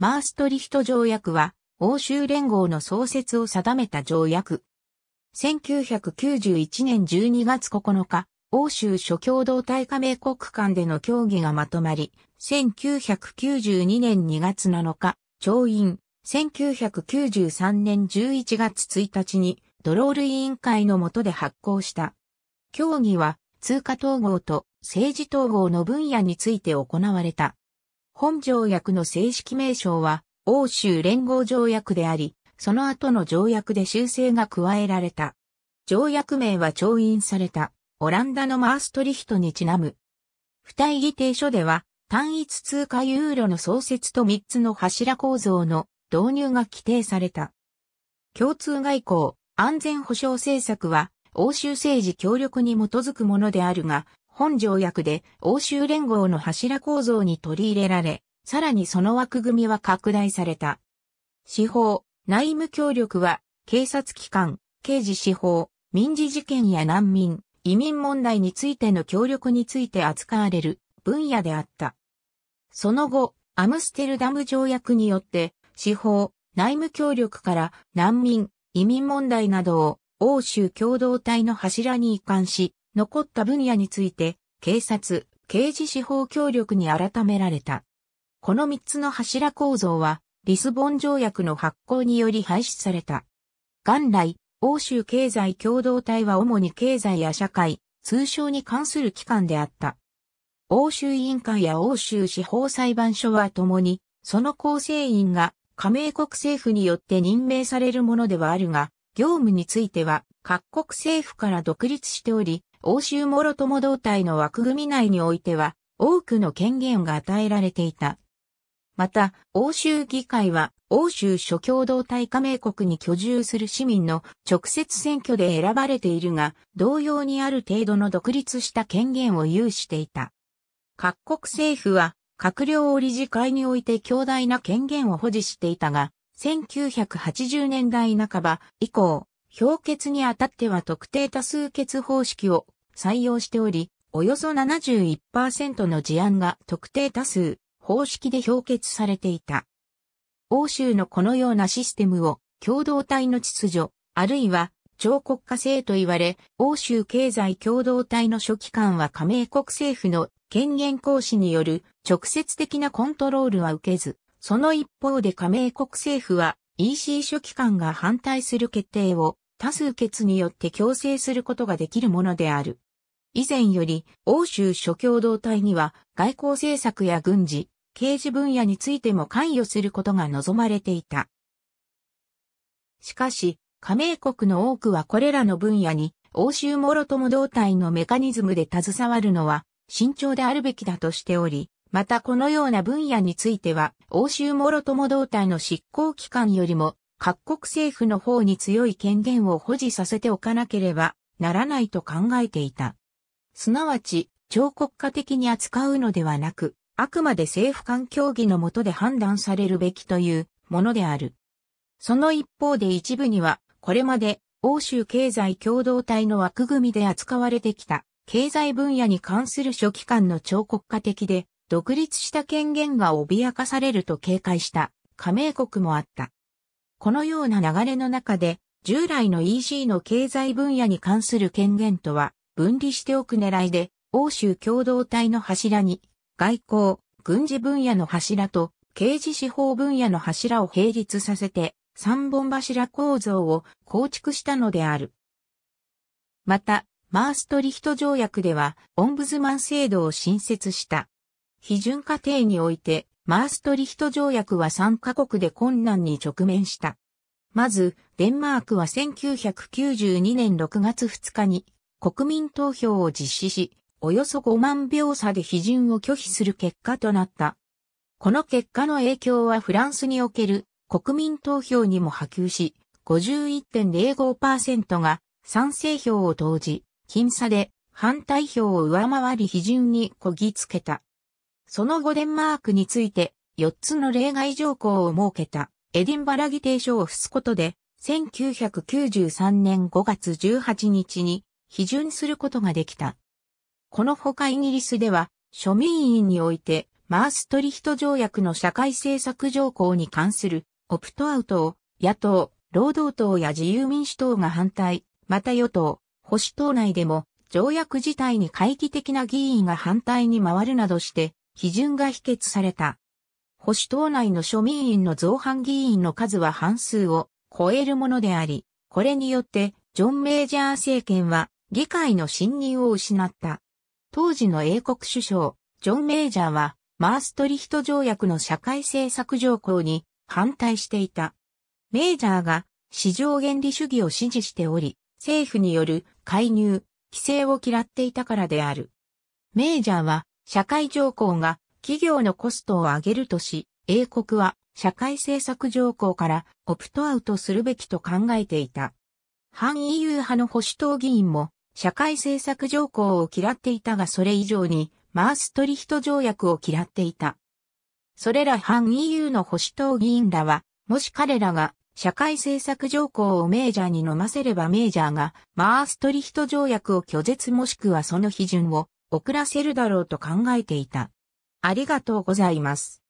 マーストリヒト条約は、欧州連合の創設を定めた条約。1991年12月9日、欧州諸共同体加盟国間での協議がまとまり、1992年2月7日、調印、1993年11月1日に、ドロール委員会の下で発行した。協議は、通貨統合と政治統合の分野について行われた。本条約の正式名称は、欧州連合条約であり、その後の条約で修正が加えられた。条約名は調印された、オランダのマーストリヒトにちなむ。二位議定書では、単一通貨ユーロの創設と三つの柱構造の導入が規定された。共通外交、安全保障政策は、欧州政治協力に基づくものであるが、本条約で欧州連合の柱構造に取り入れられ、さらにその枠組みは拡大された。司法、内務協力は、警察機関、刑事司法、民事事件や難民、移民問題についての協力について扱われる分野であった。その後、アムステルダム条約によって、司法、内務協力から難民、移民問題などを欧州共同体の柱に移管し、残った分野について、警察、刑事司法協力に改められた。この3つの柱構造は、リスボン条約の発行により廃止された。元来、欧州経済共同体は主に経済や社会、通商に関する機関であった。欧州委員会や欧州司法裁判所はともに、その構成員が加盟国政府によって任命されるものではあるが、業務については各国政府から独立しており、欧州諸友同体の枠組み内においては、多くの権限が与えられていた。また、欧州議会は、欧州諸共同体加盟国に居住する市民の直接選挙で選ばれているが、同様にある程度の独立した権限を有していた。各国政府は、閣僚を理事会において強大な権限を保持していたが、1980年代半ば以降、評決にあたっては特定多数決方式を採用しており、およそ71%の事案が特定多数、方式で評決されていた。欧州のこのようなシステムを共同体の秩序、あるいは超国家制と言われ、欧州経済共同体の初期間は加盟国政府の権限行使による直接的なコントロールは受けず、その一方で加盟国政府は EC 初期間が反対する決定を多数決によって強制することができるものである。以前より欧州諸共同体には外交政策や軍事、刑事分野についても関与することが望まれていた。しかし、加盟国の多くはこれらの分野に欧州諸共同体のメカニズムで携わるのは慎重であるべきだとしており、またこのような分野については、欧州諸共同体の執行機関よりも、各国政府の方に強い権限を保持させておかなければならないと考えていた。すなわち、超国家的に扱うのではなく、あくまで政府間協議の下で判断されるべきというものである。その一方で一部には、これまで欧州経済共同体の枠組みで扱われてきた、経済分野に関する初期間の超国家的で、独立した権限が脅かされると警戒した加盟国もあった。このような流れの中で、従来の EC の経済分野に関する権限とは分離しておく狙いで、欧州共同体の柱に、外交、軍事分野の柱と、刑事司法分野の柱を並立させて、三本柱構造を構築したのである。また、マーストリヒト条約では、オンブズマン制度を新設した。批准過程において、マーストリヒト条約は3カ国で困難に直面した。まず、デンマークは1992年6月2日に、国民投票を実施し、およそ5万票差で批准を拒否する結果となった。この結果の影響はフランスにおける国民投票にも波及し、51.05%が賛成票を投じ、僅差で反対票を上回り批准にこぎつけた。その後デンマークについて4つの例外条項を設けたエディンバラ議定書を付すことで1993年5月18日に批准することができた。このほかイギリスでは、庶民委員において、マーストリヒト条約の社会政策条項に関するオプトアウトを野党、労働党や自由民主党が反対、また与党、保守党内でも条約自体に会議的な議員が反対に回るなどして、批准が否決された。保守党内の庶民員の造反議員の数は半数を超えるものであり、これによってジョン・メイジャー政権は議会の信任を失った。当時の英国首相、ジョン・メイジャーは、マーストリヒト条約の社会政策条項に反対していた。メイジャーが市場原理主義を支持しており、政府による介入、規制を嫌っていたからである。メイジャーは社会条項が企業のコストを上げるとし、英国は社会政策条項からオプトアウトするべきと考えていた。反 EU 派の保守党議員も社会政策条項を嫌っていたがそれ以上にマーストリヒト条約を嫌っていた。それら反 EU の保守党議員らは、もし彼らが社会政策条項をメージャーに飲ませればメージャーがマーストリヒト条約を拒絶もしくはその批准を遅らせるだろうと考えていた。ありがとうございます。